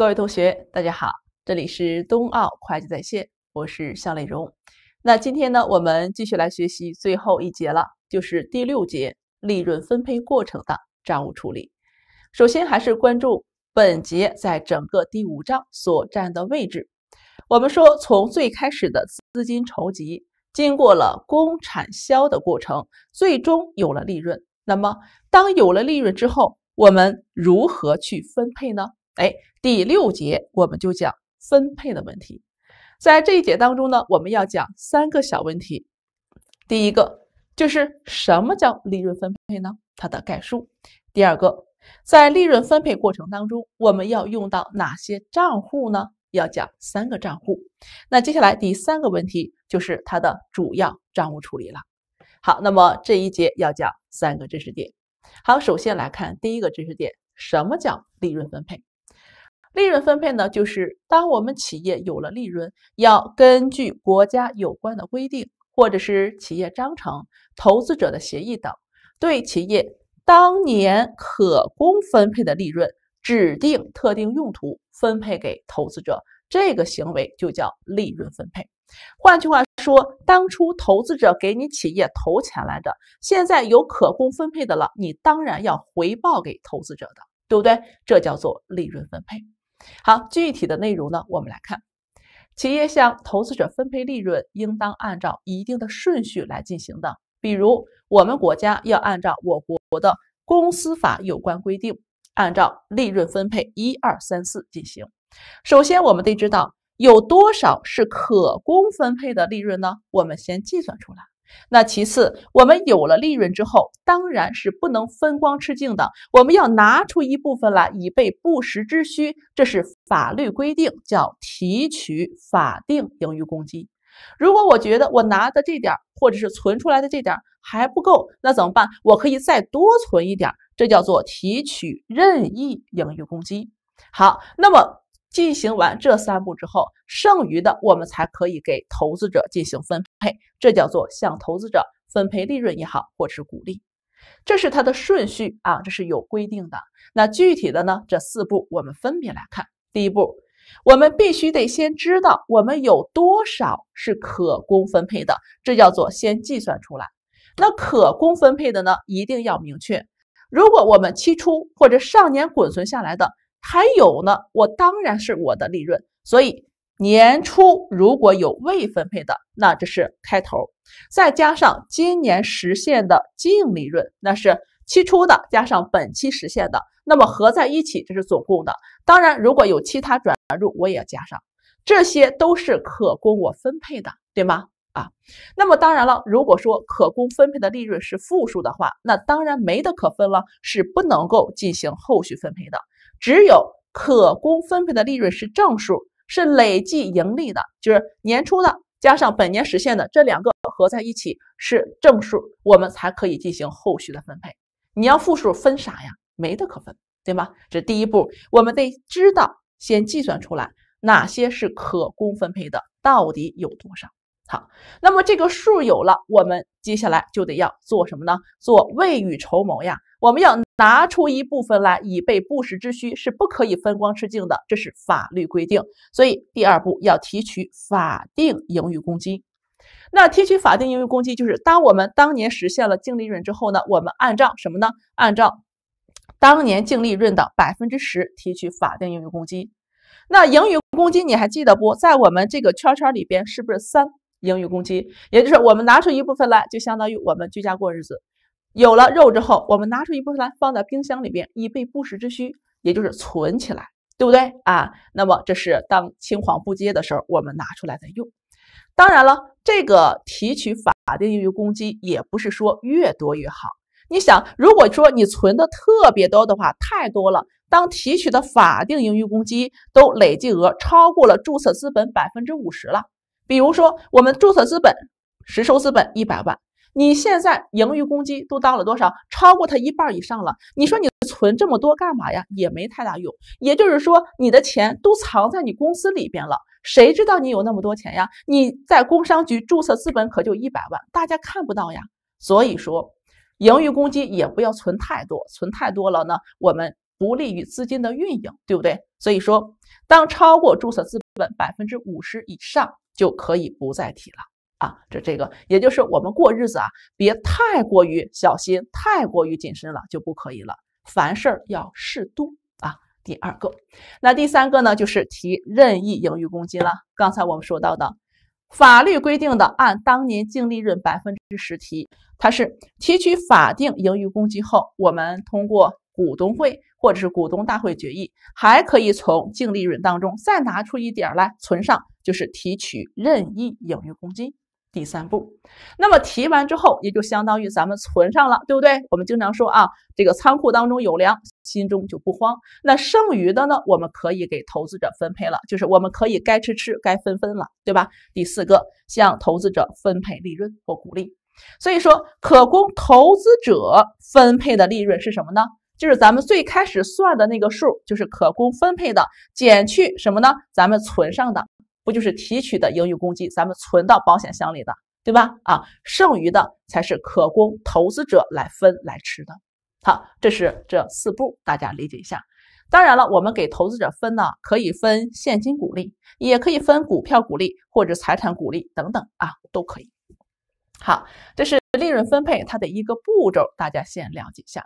各位同学，大家好，这里是冬奥会计在线，我是向磊荣。那今天呢，我们继续来学习最后一节了，就是第六节利润分配过程的账务处理。首先还是关注本节在整个第五章所占的位置。我们说，从最开始的资金筹集，经过了工产销的过程，最终有了利润。那么，当有了利润之后，我们如何去分配呢？哎，第六节我们就讲分配的问题。在这一节当中呢，我们要讲三个小问题。第一个就是什么叫利润分配呢？它的概述。第二个，在利润分配过程当中，我们要用到哪些账户呢？要讲三个账户。那接下来第三个问题就是它的主要账务处理了。好，那么这一节要讲三个知识点。好，首先来看第一个知识点，什么叫利润分配？利润分配呢，就是当我们企业有了利润，要根据国家有关的规定，或者是企业章程、投资者的协议等，对企业当年可供分配的利润指定特定用途，分配给投资者，这个行为就叫利润分配。换句话说，当初投资者给你企业投钱来着，现在有可供分配的了，你当然要回报给投资者的，对不对？这叫做利润分配。好，具体的内容呢？我们来看，企业向投资者分配利润，应当按照一定的顺序来进行的。比如，我们国家要按照我国的公司法有关规定，按照利润分配一二三四进行。首先，我们得知道有多少是可供分配的利润呢？我们先计算出来。那其次，我们有了利润之后，当然是不能分光吃净的，我们要拿出一部分来以备不时之需，这是法律规定叫提取法定盈余公积。如果我觉得我拿的这点或者是存出来的这点还不够，那怎么办？我可以再多存一点，这叫做提取任意盈余公积。好，那么进行完这三步之后，剩余的我们才可以给投资者进行分嘿，这叫做向投资者分配利润也好，或是股利，这是它的顺序啊，这是有规定的。那具体的呢，这四步我们分别来看。第一步，我们必须得先知道我们有多少是可供分配的，这叫做先计算出来。那可供分配的呢，一定要明确。如果我们期初或者上年滚存下来的还有呢，我当然是我的利润，所以。年初如果有未分配的，那这是开头，再加上今年实现的净利润，那是期初的加上本期实现的，那么合在一起这是总共的。当然，如果有其他转入，我也要加上，这些都是可供我分配的，对吗？啊，那么当然了，如果说可供分配的利润是负数的话，那当然没得可分了，是不能够进行后续分配的。只有可供分配的利润是正数。是累计盈利的，就是年初的加上本年实现的这两个合在一起是正数，我们才可以进行后续的分配。你要负数分啥呀？没得可分，对吗？这第一步，我们得知道，先计算出来哪些是可供分配的，到底有多少。好，那么这个数有了，我们接下来就得要做什么呢？做未雨绸缪呀，我们要拿出一部分来以备不时之需，是不可以分光吃净的，这是法律规定。所以第二步要提取法定盈余公积。那提取法定盈余公积，就是当我们当年实现了净利润之后呢，我们按照什么呢？按照当年净利润的百分之十提取法定盈余公积。那盈余公积你还记得不在我们这个圈圈里边是不是三？盈余公积，也就是我们拿出一部分来，就相当于我们居家过日子，有了肉之后，我们拿出一部分来放在冰箱里边，以备不时之需，也就是存起来，对不对啊？那么这是当青黄不接的时候我们拿出来的用。当然了，这个提取法定盈余公积也不是说越多越好。你想，如果说你存的特别多的话，太多了，当提取的法定盈余公积都累计额超过了注册资本百分之五十了。比如说，我们注册资本实收资本一百万，你现在盈余公积都到了多少？超过它一半以上了。你说你存这么多干嘛呀？也没太大用。也就是说，你的钱都藏在你公司里边了，谁知道你有那么多钱呀？你在工商局注册资本可就一百万，大家看不到呀。所以说，盈余公积也不要存太多，存太多了呢，我们。不利于资金的运营，对不对？所以说，当超过注册资本百分之五十以上，就可以不再提了啊。这这个，也就是我们过日子啊，别太过于小心，太过于谨慎了就不可以了。凡事要适度啊。第二个，那第三个呢，就是提任意盈余公积了。刚才我们说到的，法律规定的按当年净利润百分之十提，它是提取法定盈余公积后，我们通过股东会。或者是股东大会决议，还可以从净利润当中再拿出一点来存上，就是提取任意盈余公积第三步，那么提完之后，也就相当于咱们存上了，对不对？我们经常说啊，这个仓库当中有粮，心中就不慌。那剩余的呢，我们可以给投资者分配了，就是我们可以该吃吃，该分分了，对吧？第四个，向投资者分配利润或股利。所以说，可供投资者分配的利润是什么呢？就是咱们最开始算的那个数，就是可供分配的，减去什么呢？咱们存上的，不就是提取的盈余公积，咱们存到保险箱里的，对吧？啊，剩余的才是可供投资者来分来吃的。好，这是这四步，大家理解一下。当然了，我们给投资者分呢，可以分现金股利，也可以分股票股利或者财产股利等等啊，都可以。好，这是利润分配它的一个步骤，大家先了解一下。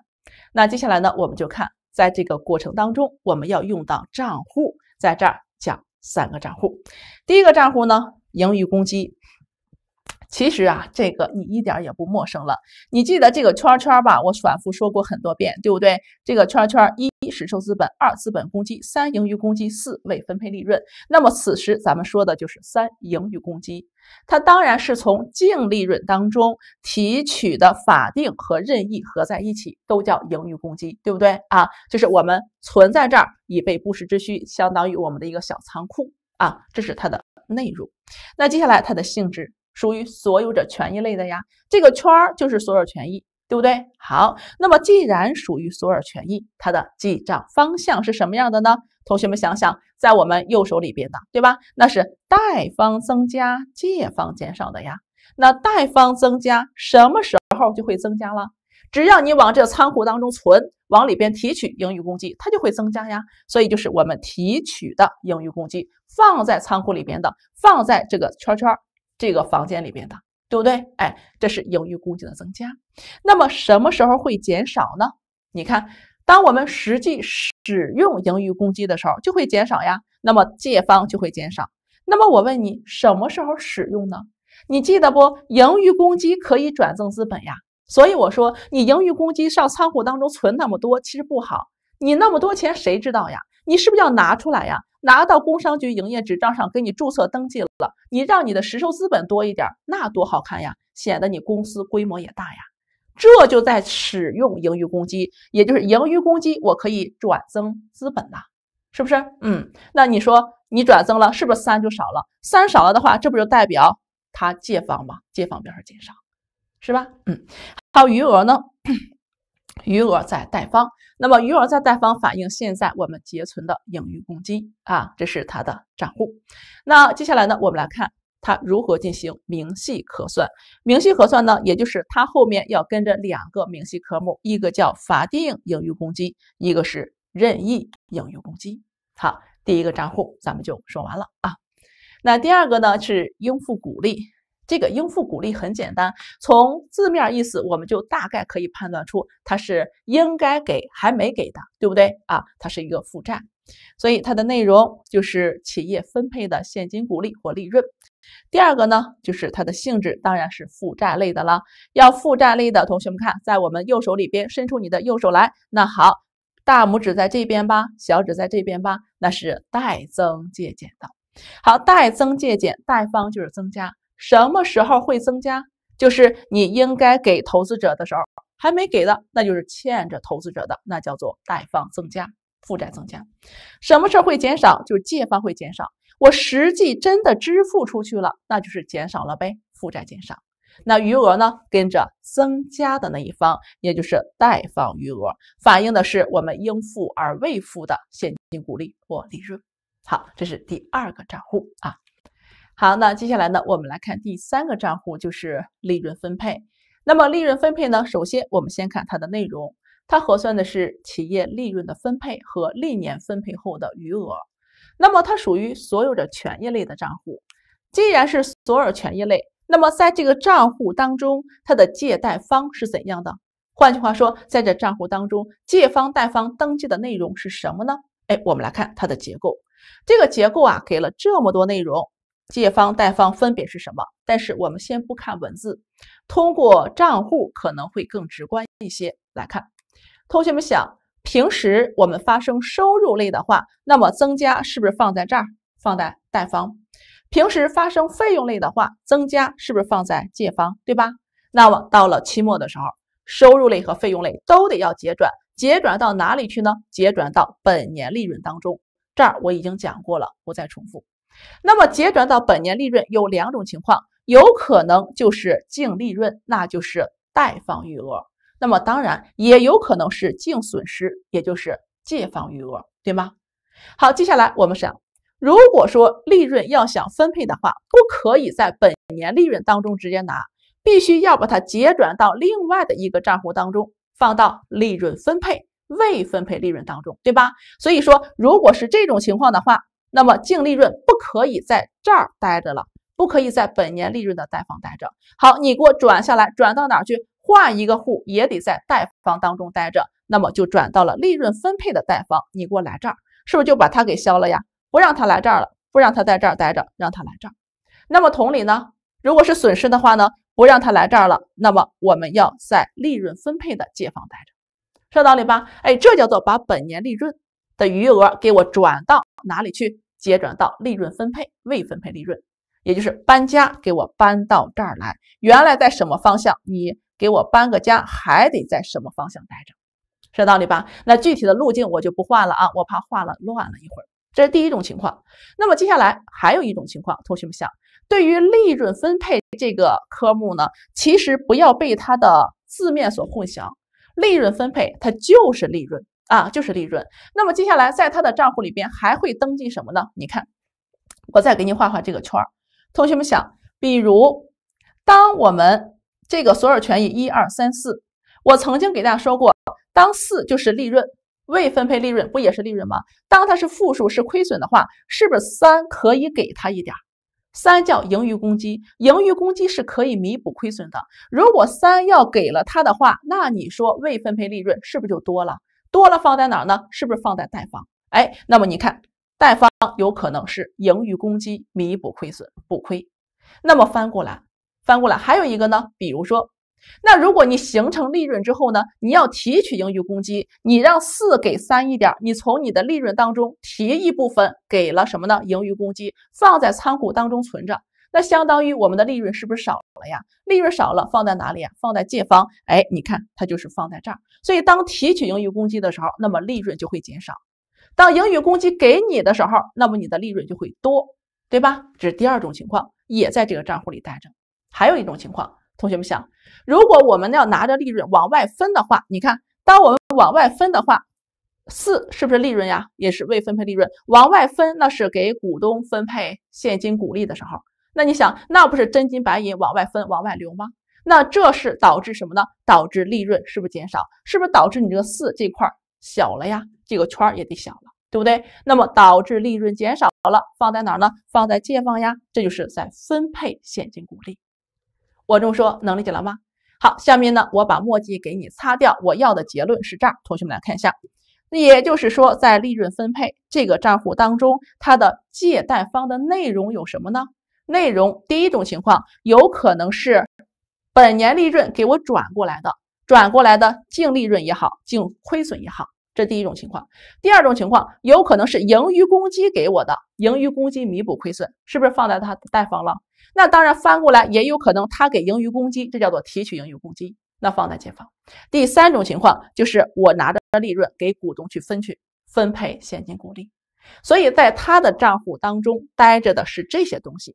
那接下来呢，我们就看在这个过程当中，我们要用到账户，在这儿讲三个账户。第一个账户呢，盈余公积。其实啊，这个你一点也不陌生了，你记得这个圈圈吧？我反复说过很多遍，对不对？这个圈圈一。实收资本、二资本公积、三盈余公积、四未分配利润。那么此时咱们说的就是三盈余公积，它当然是从净利润当中提取的法定和任意合在一起，都叫盈余公积，对不对啊？就是我们存在这儿以备不时之需，相当于我们的一个小仓库啊。这是它的内容。那接下来它的性质属于所有者权益类的呀，这个圈儿就是所有权益。对不对？好，那么既然属于所有权益，它的记账方向是什么样的呢？同学们想想，在我们右手里边的，对吧？那是贷方增加，借方减少的呀。那贷方增加什么时候就会增加了？只要你往这个仓库当中存，往里边提取盈余公积，它就会增加呀。所以就是我们提取的盈余公积放在仓库里边的，放在这个圈圈这个房间里边的。对不对？哎，这是盈余公积的增加。那么什么时候会减少呢？你看，当我们实际使用盈余公积的时候，就会减少呀。那么借方就会减少。那么我问你，什么时候使用呢？你记得不？盈余公积可以转增资本呀。所以我说，你盈余公积上仓库当中存那么多，其实不好。你那么多钱，谁知道呀？你是不是要拿出来呀？拿到工商局营业执照上给你注册登记了，你让你的实收资本多一点，那多好看呀，显得你公司规模也大呀。这就在使用盈余公积，也就是盈余公积，我可以转增资本呐，是不是？嗯，那你说你转增了，是不是三就少了？三少了的话，这不就代表它借方吗？借方表示减少，是吧？嗯，还有余额呢？余额在贷方，那么余额在贷方反映现在我们结存的盈余公积啊，这是它的账户。那接下来呢，我们来看它如何进行明细核算。明细核算呢，也就是它后面要跟着两个明细科目，一个叫法定盈余公积，一个是任意盈余公积。好，第一个账户咱们就说完了啊。那第二个呢是应付股利。这个应付股利很简单，从字面意思我们就大概可以判断出它是应该给还没给的，对不对啊？它是一个负债，所以它的内容就是企业分配的现金股利或利润。第二个呢，就是它的性质当然是负债类的了。要负债类的同学们看，在我们右手里边伸出你的右手来，那好，大拇指在这边吧，小指在这边吧，那是贷增借减的。好，贷增借减，贷方就是增加。什么时候会增加？就是你应该给投资者的时候，还没给的，那就是欠着投资者的，那叫做贷方增加，负债增加。什么事候会减少？就是借方会减少。我实际真的支付出去了，那就是减少了呗，负债减少。那余额呢，跟着增加的那一方，也就是贷方余额，反映的是我们应付而未付的现金股利或利润。好，这是第二个账户啊。好，那接下来呢，我们来看第三个账户，就是利润分配。那么利润分配呢，首先我们先看它的内容，它核算的是企业利润的分配和历年分配后的余额。那么它属于所有者权益类的账户。既然是所有权益类，那么在这个账户当中，它的借贷方是怎样的？换句话说，在这账户当中，借方贷方登记的内容是什么呢？哎，我们来看它的结构。这个结构啊，给了这么多内容。借方、贷方分别是什么？但是我们先不看文字，通过账户可能会更直观一些。来看，同学们想，平时我们发生收入类的话，那么增加是不是放在这儿，放在贷方？平时发生费用类的话，增加是不是放在借方，对吧？那么到了期末的时候，收入类和费用类都得要结转，结转到哪里去呢？结转到本年利润当中。这儿我已经讲过了，不再重复。那么结转到本年利润有两种情况，有可能就是净利润，那就是贷方余额。那么当然也有可能是净损失，也就是借方余额，对吗？好，接下来我们想，如果说利润要想分配的话，不可以在本年利润当中直接拿，必须要把它结转到另外的一个账户当中，放到利润分配未分配利润当中，对吧？所以说，如果是这种情况的话。那么净利润不可以在这儿待着了，不可以在本年利润的贷方待着。好，你给我转下来，转到哪儿去？换一个户也得在贷方当中待着。那么就转到了利润分配的贷方。你给我来这儿，是不是就把它给消了呀？不让他来这儿了，不让他在这儿待着，让他来这儿。那么同理呢？如果是损失的话呢？不让他来这儿了，那么我们要在利润分配的借方待着，说道理吧？哎，这叫做把本年利润的余额给我转到哪里去？接转到利润分配未分配利润，也就是搬家给我搬到这儿来，原来在什么方向，你给我搬个家，还得在什么方向待着，是道理吧？那具体的路径我就不画了啊，我怕画了乱了一会儿。这是第一种情况，那么接下来还有一种情况，同学们想，对于利润分配这个科目呢，其实不要被它的字面所混淆，利润分配它就是利润。啊，就是利润。那么接下来，在他的账户里边还会登记什么呢？你看，我再给你画画这个圈儿。同学们想，比如，当我们这个所有权益一二三四，我曾经给大家说过，当四就是利润，未分配利润不也是利润吗？当它是负数是亏损的话，是不是三可以给他一点？三叫盈余公积，盈余公积是可以弥补亏损的。如果三要给了他的话，那你说未分配利润是不是就多了？多了放在哪儿呢？是不是放在贷方？哎，那么你看贷方有可能是盈余公积弥补亏损补亏。那么翻过来，翻过来还有一个呢，比如说，那如果你形成利润之后呢，你要提取盈余公积，你让四给三一点，你从你的利润当中提一部分给了什么呢？盈余公积放在仓库当中存着。那相当于我们的利润是不是少了呀？利润少了放在哪里啊？放在借方，哎，你看它就是放在这儿。所以当提取盈余公积的时候，那么利润就会减少；当盈余公积给你的时候，那么你的利润就会多，对吧？这是第二种情况，也在这个账户里待着。还有一种情况，同学们想，如果我们要拿着利润往外分的话，你看，当我们往外分的话，四是不是利润呀？也是未分配利润，往外分那是给股东分配现金股利的时候。那你想，那不是真金白银往外分、往外流吗？那这是导致什么呢？导致利润是不是减少？是不是导致你这个四这块小了呀？这个圈也得小了，对不对？那么导致利润减少了，放在哪儿呢？放在借方呀。这就是在分配现金股利。我这么说能理解了吗？好，下面呢，我把墨迹给你擦掉。我要的结论是这儿。同学们来看一下，也就是说，在利润分配这个账户当中，它的借贷方的内容有什么呢？内容第一种情况有可能是本年利润给我转过来的，转过来的净利润也好，净亏损也好，这第一种情况。第二种情况有可能是盈余公积给我的，盈余公积弥补亏损，是不是放在他贷方了？那当然，翻过来也有可能他给盈余公积，这叫做提取盈余公积，那放在借方。第三种情况就是我拿着利润给股东去分去分配现金股利，所以在他的账户当中待着的是这些东西。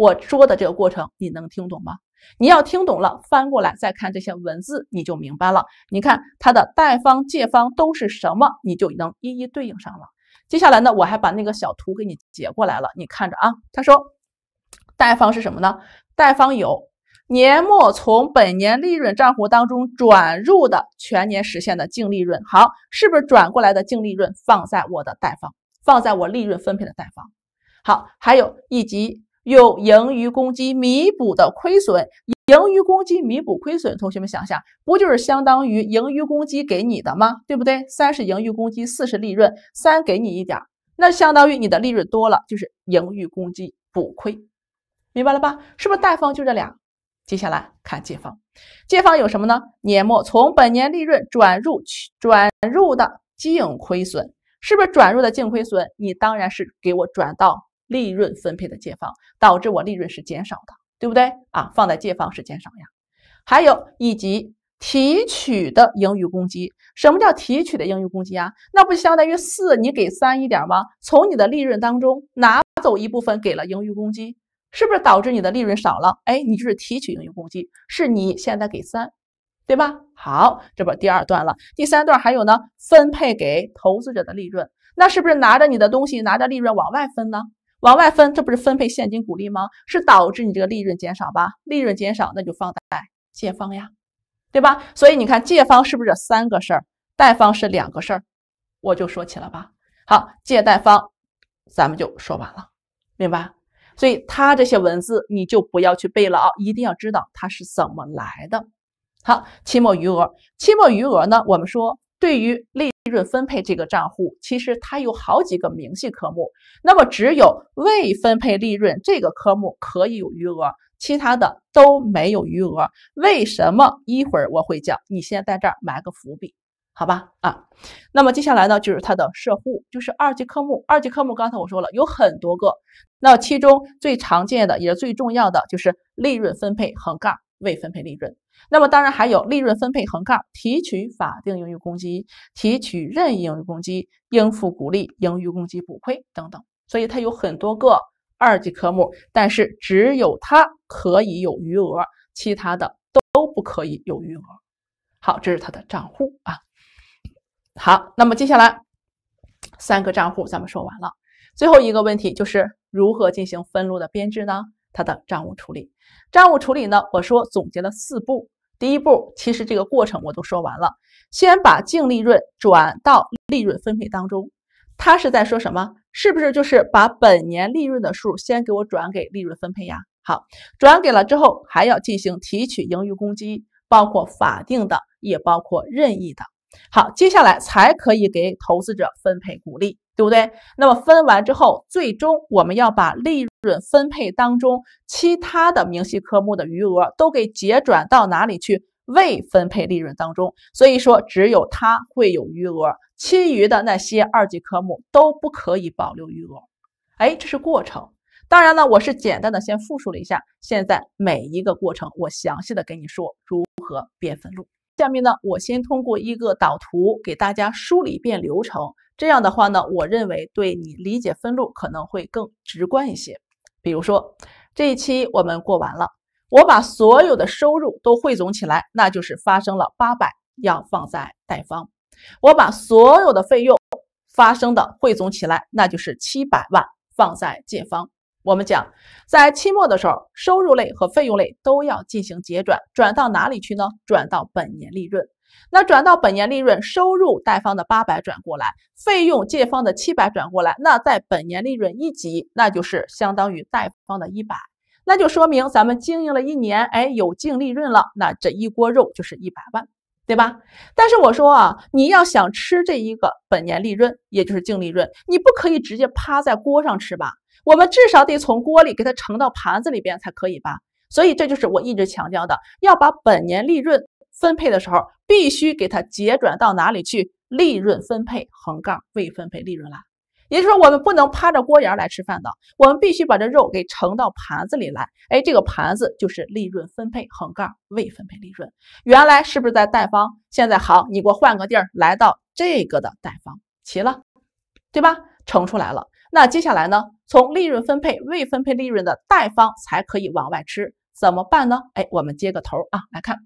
我说的这个过程你能听懂吗？你要听懂了，翻过来再看这些文字，你就明白了。你看它的贷方、借方都是什么，你就能一一对应上了。接下来呢，我还把那个小图给你截过来了，你看着啊。他说，贷方是什么呢？贷方有年末从本年利润账户当中转入的全年实现的净利润。好，是不是转过来的净利润放在我的贷方，放在我利润分配的贷方？好，还有以及。用盈余公积弥补的亏损，盈余公积弥补亏损，同学们想想，不就是相当于盈余公积给你的吗？对不对？三是盈余公积，四是利润，三给你一点，那相当于你的利润多了，就是盈余公积补亏，明白了吧？是不是贷方就这俩？接下来看借方，借方有什么呢？年末从本年利润转入转入的净亏损，是不是转入的净亏损？你当然是给我转到。利润分配的借方导致我利润是减少的，对不对啊？放在借方是减少呀。还有以及提取的盈余公积，什么叫提取的盈余公积啊？那不相当于四你给三一点吗？从你的利润当中拿走一部分给了盈余公积，是不是导致你的利润少了？哎，你就是提取盈余公积，是你现在给三，对吧？好，这不第二段了。第三段还有呢，分配给投资者的利润，那是不是拿着你的东西，拿着利润往外分呢？往外分，这不是分配现金股利吗？是导致你这个利润减少吧？利润减少，那就放贷借方呀，对吧？所以你看，借方是不是三个事儿？贷方是两个事儿，我就说起了吧。好，借贷方，咱们就说完了，明白？所以它这些文字你就不要去背了啊，一定要知道它是怎么来的。好，期末余额，期末余额呢，我们说对于利利润分配这个账户，其实它有好几个明细科目，那么只有未分配利润这个科目可以有余额，其他的都没有余额。为什么？一会儿我会讲，你先在这儿埋个伏笔，好吧？啊，那么接下来呢，就是它的社户，就是二级科目，二级科目刚才我说了有很多个，那其中最常见的也是最重要的就是利润分配横杠未分配利润。那么当然还有利润分配横杠提取法定盈余公积、提取任意盈余公积、应付股利、盈余公积补亏等等，所以它有很多个二级科目，但是只有它可以有余额，其他的都不可以有余额。好，这是它的账户啊。好，那么接下来三个账户咱们说完了，最后一个问题就是如何进行分录的编制呢？它的账务处理，账务处理呢，我说总结了四步。第一步，其实这个过程我都说完了。先把净利润转到利润分配当中，他是在说什么？是不是就是把本年利润的数先给我转给利润分配呀？好，转给了之后，还要进行提取盈余公积，包括法定的，也包括任意的。好，接下来才可以给投资者分配股利。对不对？那么分完之后，最终我们要把利润分配当中其他的明细科目的余额都给结转到哪里去？未分配利润当中。所以说，只有它会有余额，其余的那些二级科目都不可以保留余额。哎，这是过程。当然了，我是简单的先复述了一下。现在每一个过程，我详细的给你说如何变分录。下面呢，我先通过一个导图给大家梳理一遍流程。这样的话呢，我认为对你理解分录可能会更直观一些。比如说，这一期我们过完了，我把所有的收入都汇总起来，那就是发生了八百，要放在贷方；我把所有的费用发生的汇总起来，那就是七百万放在借方。我们讲，在期末的时候，收入类和费用类都要进行结转，转到哪里去呢？转到本年利润。那转到本年利润，收入贷方的八百转过来，费用借方的七百转过来，那在本年利润一级，那就是相当于贷方的一百，那就说明咱们经营了一年，哎，有净利润了，那这一锅肉就是一百万，对吧？但是我说啊，你要想吃这一个本年利润，也就是净利润，你不可以直接趴在锅上吃吧？我们至少得从锅里给它盛到盘子里边才可以吧？所以这就是我一直强调的，要把本年利润分配的时候，必须给它结转到哪里去？利润分配横杠未分配利润啦。也就是说，我们不能趴着锅沿来吃饭的，我们必须把这肉给盛到盘子里来。哎，这个盘子就是利润分配横杠未分配利润，原来是不是在贷方？现在好，你给我换个地儿，来到这个的贷方，齐了，对吧？盛出来了。那接下来呢？从利润分配未分配利润的贷方才可以往外吃，怎么办呢？哎，我们接个头啊，来看。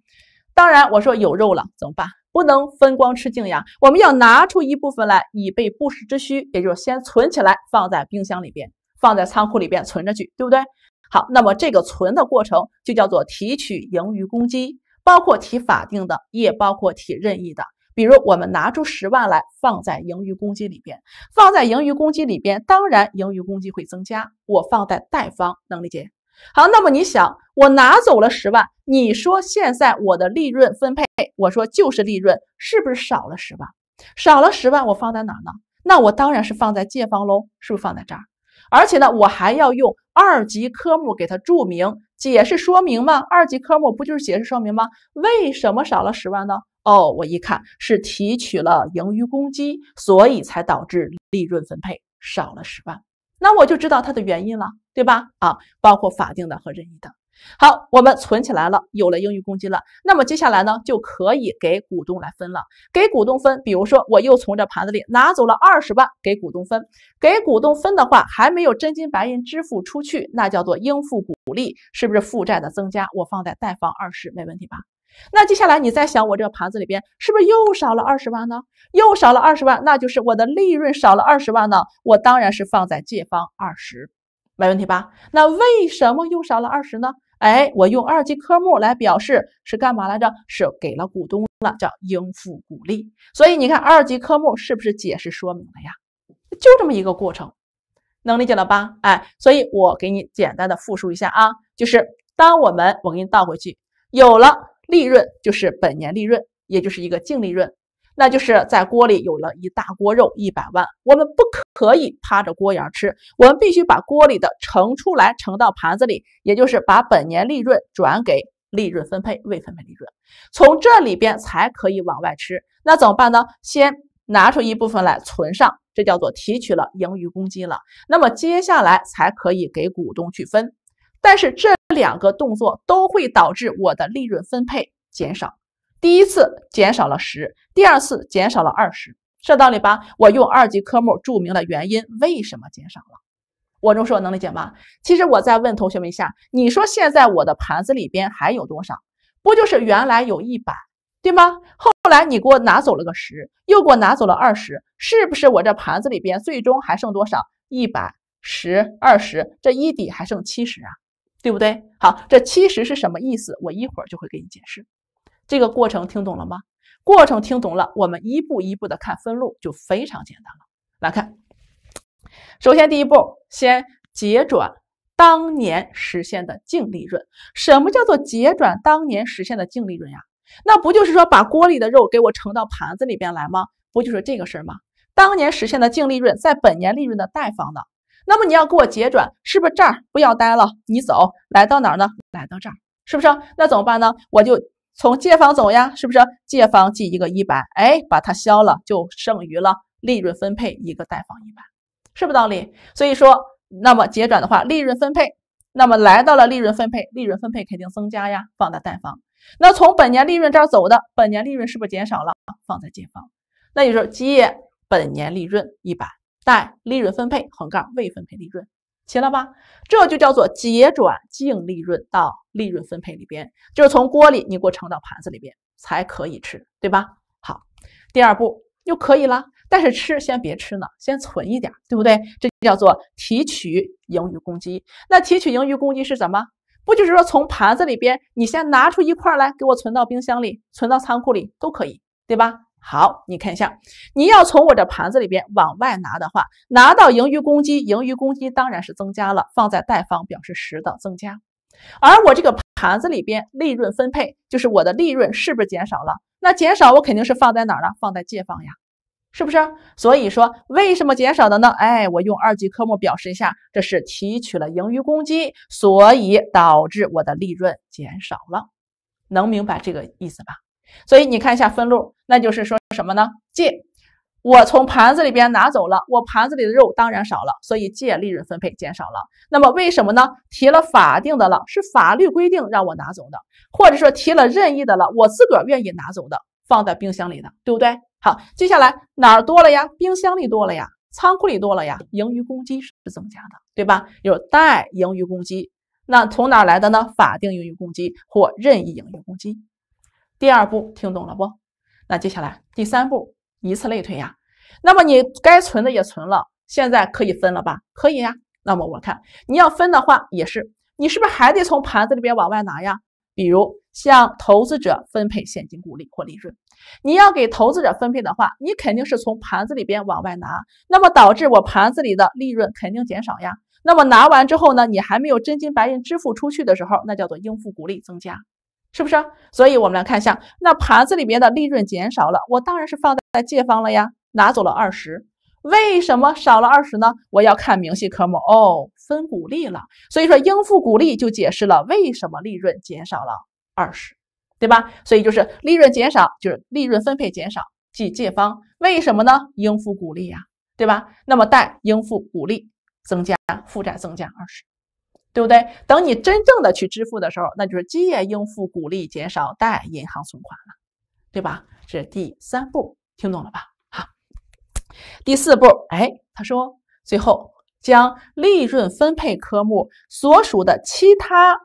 当然我说有肉了，怎么办？不能分光吃净呀，我们要拿出一部分来以备不时之需，也就是先存起来，放在冰箱里边，放在仓库里边存着去，对不对？好，那么这个存的过程就叫做提取盈余公积，包括提法定的，也包括提任意的。比如我们拿出十万来放在盈余公积里边，放在盈余公积里边，当然盈余公积会增加。我放在贷方，能理解？好，那么你想，我拿走了十万，你说现在我的利润分配，我说就是利润，是不是少了十万？少了十万，我放在哪呢？那我当然是放在借方喽，是不是放在这儿？而且呢，我还要用二级科目给它注明解释说明吗？二级科目不就是解释说明吗？为什么少了十万呢？哦，我一看是提取了盈余公积，所以才导致利润分配少了十万。那我就知道它的原因了，对吧？啊，包括法定的和任意的。好，我们存起来了，有了盈余公积了。那么接下来呢，就可以给股东来分了。给股东分，比如说我又从这盘子里拿走了二十万给股东分。给股东分的话，还没有真金白银支付出去，那叫做应付股利，是不是负债的增加？我放在贷方二十，没问题吧？那接下来你再想，我这个盘子里边是不是又少了二十万呢？又少了二十万，那就是我的利润少了二十万呢。我当然是放在借方二十，没问题吧？那为什么又少了二十呢？哎，我用二级科目来表示是干嘛来着？是给了股东了，叫应付股利。所以你看二级科目是不是解释说明了呀？就这么一个过程，能理解了吧？哎，所以我给你简单的复述一下啊，就是当我们我给你倒回去，有了。利润就是本年利润，也就是一个净利润，那就是在锅里有了一大锅肉一百万，我们不可以趴着锅沿吃，我们必须把锅里的盛出来，盛到盘子里，也就是把本年利润转给利润分配未分配利润，从这里边才可以往外吃。那怎么办呢？先拿出一部分来存上，这叫做提取了盈余公积了，那么接下来才可以给股东去分。但是这两个动作都会导致我的利润分配减少。第一次减少了十，第二次减少了二十，这道理吧？我用二级科目注明了原因，为什么减少了？我这么说能理解吗？其实我再问同学们一下，你说现在我的盘子里边还有多少？不就是原来有一百，对吗？后来你给我拿走了个十，又给我拿走了二十，是不是我这盘子里边最终还剩多少？一百、十、二十，这一底还剩七十啊？对不对？好，这其实是什么意思？我一会儿就会给你解释。这个过程听懂了吗？过程听懂了，我们一步一步的看分录就非常简单了。来看，首先第一步，先结转当年实现的净利润。什么叫做结转当年实现的净利润呀？那不就是说把锅里的肉给我盛到盘子里边来吗？不就是这个事儿吗？当年实现的净利润在本年利润的贷方呢。那么你要给我结转，是不是这儿不要待了？你走，来到哪儿呢？来到这儿，是不是？那怎么办呢？我就从借方走呀，是不是？借方记一个一百，哎，把它消了，就剩余了利润分配一个贷方一百，是不是道理？所以说，那么结转的话，利润分配，那么来到了利润分配，利润分配肯定增加呀，放在贷方。那从本年利润这儿走的，本年利润是不是减少了？放在借方。那也就是借本年利润一百。带利润分配横杠未分配利润，齐了吧？这就叫做结转净利润到利润分配里边，就是从锅里你给我盛到盘子里边才可以吃，对吧？好，第二步又可以了，但是吃先别吃呢，先存一点，对不对？这叫做提取盈余公积。那提取盈余公积是什么？不就是说从盘子里边你先拿出一块来给我存到冰箱里、存到仓库里都可以，对吧？好，你看一下，你要从我的盘子里边往外拿的话，拿到盈余公积，盈余公积当然是增加了，放在贷方表示实的增加。而我这个盘子里边利润分配，就是我的利润是不是减少了？那减少我肯定是放在哪呢？放在借方呀，是不是？所以说为什么减少的呢？哎，我用二级科目表示一下，这是提取了盈余公积，所以导致我的利润减少了，能明白这个意思吧？所以你看一下分录，那就是说什么呢？借，我从盘子里边拿走了，我盘子里的肉当然少了，所以借利润分配减少了。那么为什么呢？提了法定的了，是法律规定让我拿走的，或者说提了任意的了，我自个儿愿意拿走的，放在冰箱里的，对不对？好，接下来哪儿多了呀？冰箱里多了呀，仓库里多了呀，盈余公积是增加的，对吧？有贷盈余公积，那从哪儿来的呢？法定盈余公积或任意盈余公积。第二步听懂了不？那接下来第三步，以此类推呀。那么你该存的也存了，现在可以分了吧？可以呀。那么我看你要分的话，也是你是不是还得从盘子里边往外拿呀？比如向投资者分配现金股利或利润，你要给投资者分配的话，你肯定是从盘子里边往外拿。那么导致我盘子里的利润肯定减少呀。那么拿完之后呢，你还没有真金白银支付出去的时候，那叫做应付股利增加。是不是？所以，我们来看一下，那盘子里面的利润减少了，我当然是放在借方了呀，拿走了二十，为什么少了二十呢？我要看明细科目哦，分股利了，所以说应付股利就解释了为什么利润减少了二十，对吧？所以就是利润减少，就是利润分配减少，记借方，为什么呢？应付股利呀，对吧？那么贷应付股利增加，负债增加二十。对不对？等你真正的去支付的时候，那就是借应付股利减少贷银行存款了，对吧？这是第三步，听懂了吧？好，第四步，哎，他说最后将利润分配科目所属的其他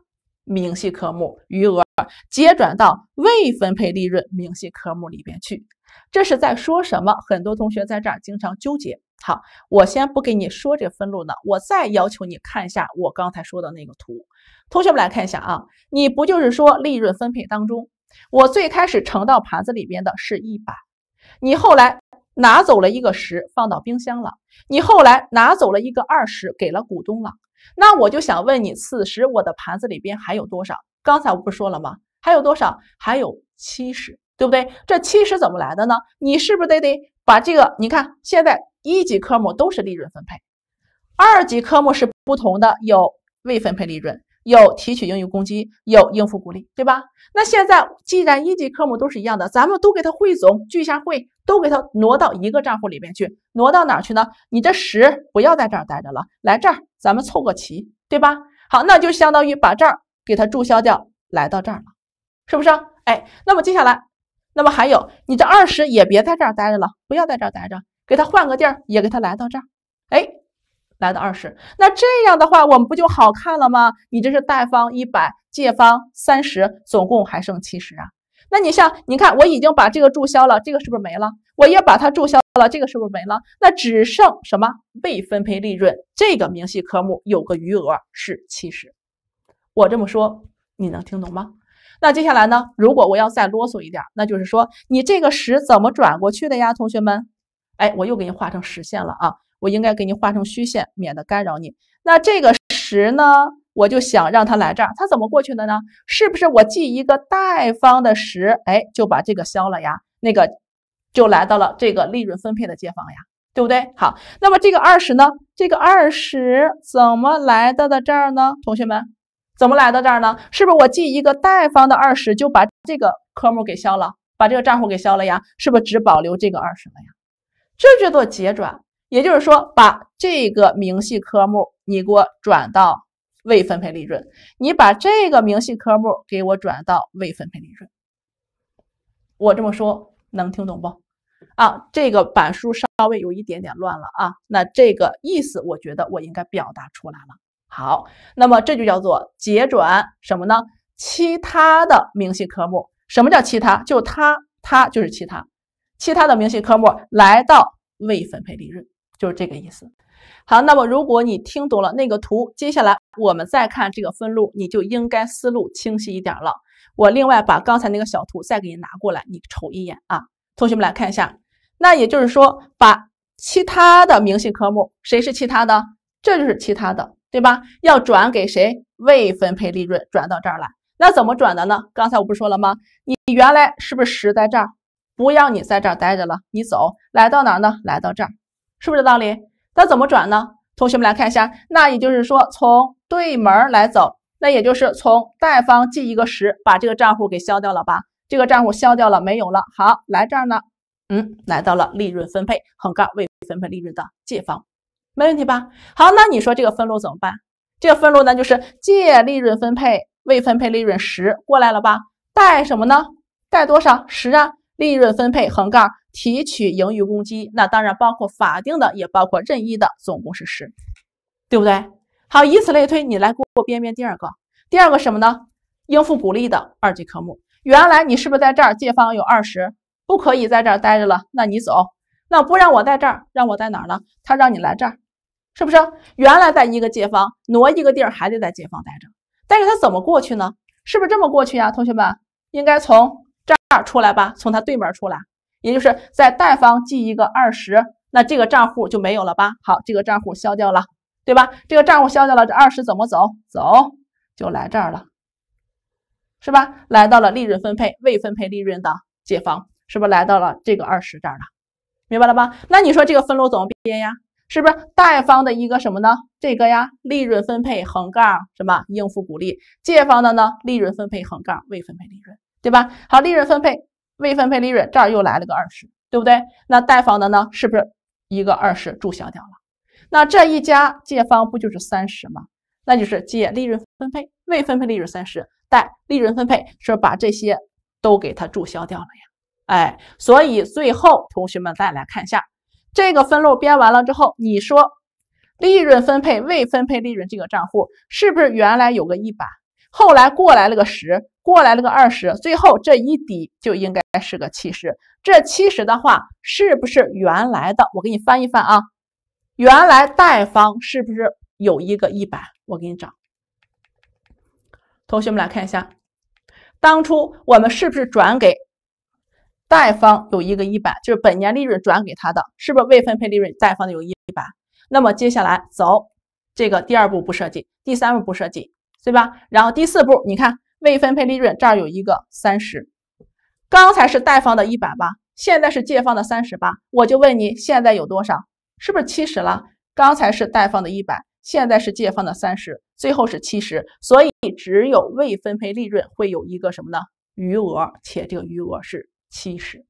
明细科目余额。接转到未分配利润明细科目里边去，这是在说什么？很多同学在这儿经常纠结。好，我先不给你说这分录呢，我再要求你看一下我刚才说的那个图。同学们来看一下啊，你不就是说利润分配当中，我最开始盛到盘子里边的是一百，你后来拿走了一个十放到冰箱了，你后来拿走了一个二十给了股东了。那我就想问你，此时我的盘子里边还有多少？刚才我不说了吗？还有多少？还有七十，对不对？这七十怎么来的呢？你是不是得得把这个？你看，现在一级科目都是利润分配，二级科目是不同的，有未分配利润，有提取盈余公积，有应付股利，对吧？那现在既然一级科目都是一样的，咱们都给它汇总聚一下会，都给它挪到一个账户里面去，挪到哪儿去呢？你这十不要在这儿待着了，来这儿，咱们凑个齐，对吧？好，那就相当于把这儿。给它注销掉，来到这儿了，是不是？哎，那么接下来，那么还有，你这二十也别在这儿待着了，不要在这儿待着，给它换个地儿，也给它来到这儿，哎，来到二十。那这样的话，我们不就好看了吗？你这是贷方一百，借方三十，总共还剩七十啊。那你像，你看，我已经把这个注销了，这个是不是没了？我也把它注销了，这个是不是没了？那只剩什么未分配利润这个明细科目有个余额是七十。我这么说，你能听懂吗？那接下来呢？如果我要再啰嗦一点，那就是说，你这个十怎么转过去的呀，同学们？哎，我又给你画成实线了啊，我应该给你画成虚线，免得干扰你。那这个十呢，我就想让它来这儿，它怎么过去的呢？是不是我记一个贷方的十，哎，就把这个消了呀？那个就来到了这个利润分配的借方呀，对不对？好，那么这个二十呢？这个二十怎么来到的这儿呢，同学们？怎么来到这儿呢？是不是我记一个贷方的二十，就把这个科目给消了，把这个账户给消了呀？是不是只保留这个二十了呀？这叫做结转，也就是说把这个明细科目你给我转到未分配利润，你把这个明细科目给我转到未分配利润。我这么说能听懂不？啊，这个板书稍微有一点点乱了啊，那这个意思我觉得我应该表达出来了。好，那么这就叫做结转什么呢？其他的明细科目，什么叫其他？就它，它就是其他，其他的明细科目来到未分配利润，就是这个意思。好，那么如果你听懂了那个图，接下来我们再看这个分录，你就应该思路清晰一点了。我另外把刚才那个小图再给你拿过来，你瞅一眼啊。同学们来看一下，那也就是说，把其他的明细科目，谁是其他的？这就是其他的。对吧？要转给谁？未分配利润转到这儿来，那怎么转的呢？刚才我不是说了吗？你原来是不是十在这儿？不要你在这儿待着了，你走，来到哪儿呢？来到这儿，是不是这道理？那怎么转呢？同学们来看一下，那也就是说从对门来走，那也就是从贷方记一个十，把这个账户给消掉了吧？这个账户消掉了，没有了。好，来这儿呢，嗯，来到了利润分配，横杠未分配利润的借方。没问题吧？好，那你说这个分录怎么办？这个分录呢，就是借利润分配未分配利润十过来了吧？贷什么呢？贷多少？十啊！利润分配横杠提取盈余公积，那当然包括法定的，也包括任意的，总共是十，对不对？好，以此类推，你来给我编编第二个。第二个什么呢？应付股利的二级科目。原来你是不是在这儿借方有二十？不可以在这儿待着了，那你走。那不让我在这儿，让我在哪儿呢？他让你来这儿，是不是？原来在一个借方，挪一个地儿还得在借方待着。但是他怎么过去呢？是不是这么过去啊？同学们应该从这儿出来吧？从他对门出来，也就是在贷方记一个二十，那这个账户就没有了吧？好，这个账户消掉了，对吧？这个账户消掉了，这二十怎么走？走就来这儿了，是吧？来到了利润分配未分配利润的借方，是不是来到了这个二十这儿了？明白了吧？那你说这个分录怎么编呀？是不是贷方的一个什么呢？这个呀，利润分配横杠什么应付股利？借方的呢，利润分配横杠未分配利润，对吧？好，利润分配未分配利润这儿又来了个二十，对不对？那贷方的呢，是不是一个二十注销掉了？那这一家借方不就是三十吗？那就是借利润分配未分配利润三十，贷利润分配是不是把这些都给它注销掉了呀？哎，所以最后同学们再来看一下这个分录编完了之后，你说利润分配未分配利润这个账户是不是原来有个一百，后来过来了个十，过来了个二十，最后这一抵就应该是个七十。这七十的话，是不是原来的？我给你翻一翻啊，原来贷方是不是有一个一百？我给你找。同学们来看一下，当初我们是不是转给？贷方有一个一百，就是本年利润转给他的，是不是未分配利润？贷方的有一一百。那么接下来走这个第二步不涉及，第三步不涉及，对吧？然后第四步，你看未分配利润这儿有一个三十，刚才是贷方的一百吧？现在是借方的三十吧？我就问你现在有多少？是不是七十了？刚才是贷方的一百，现在是借方的三十，最后是七十。所以只有未分配利润会有一个什么呢？余额，且这个余额是。七十，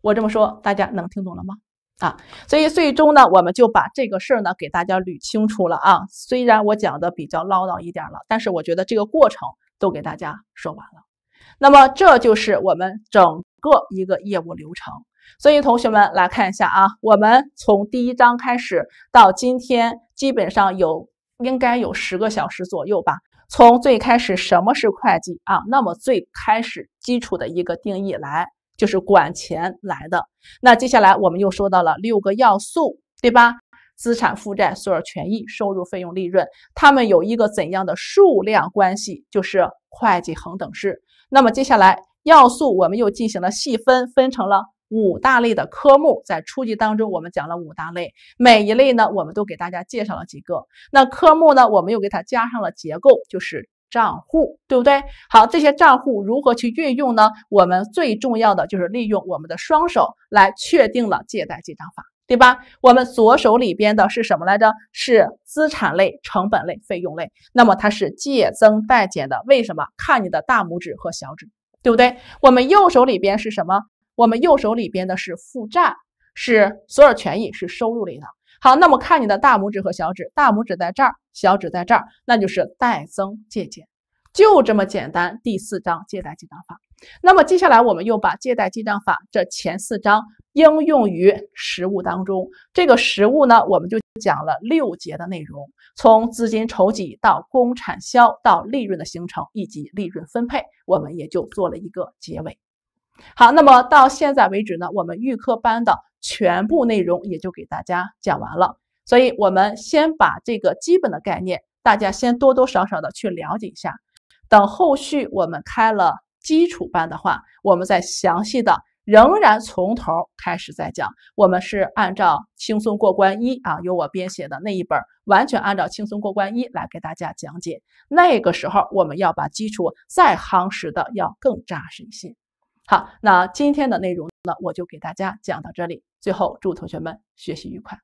我这么说，大家能听懂了吗？啊，所以最终呢，我们就把这个事儿呢，给大家捋清楚了啊。虽然我讲的比较唠叨一点了，但是我觉得这个过程都给大家说完了。那么这就是我们整个一个业务流程。所以同学们来看一下啊，我们从第一章开始到今天，基本上有应该有十个小时左右吧。从最开始什么是会计啊？那么最开始基础的一个定义来，就是管钱来的。那接下来我们又说到了六个要素，对吧？资产负债所有权益收入费用利润，它们有一个怎样的数量关系？就是会计恒等式。那么接下来要素我们又进行了细分，分成了。五大类的科目，在初级当中，我们讲了五大类，每一类呢，我们都给大家介绍了几个。那科目呢，我们又给它加上了结构，就是账户，对不对？好，这些账户如何去运用呢？我们最重要的就是利用我们的双手来确定了借贷记账法，对吧？我们左手里边的是什么来着？是资产类、成本类、费用类，那么它是借增贷减的。为什么？看你的大拇指和小指，对不对？我们右手里边是什么？我们右手里边的是负债，是所有权益，是收入里的。好，那么看你的大拇指和小指，大拇指在这儿，小指在这儿，那就是贷增借减，就这么简单。第四章借贷记账法。那么接下来我们又把借贷记账法这前四章应用于实物当中，这个实物呢，我们就讲了六节的内容，从资金筹集到工产销到利润的形成以及利润分配，我们也就做了一个结尾。好，那么到现在为止呢，我们预科班的全部内容也就给大家讲完了。所以，我们先把这个基本的概念，大家先多多少少的去了解一下。等后续我们开了基础班的话，我们再详细的，仍然从头开始再讲。我们是按照《轻松过关一》啊，由我编写的那一本，完全按照《轻松过关一》来给大家讲解。那个时候，我们要把基础再夯实的要更扎实一些。好，那今天的内容呢，我就给大家讲到这里。最后，祝同学们学习愉快。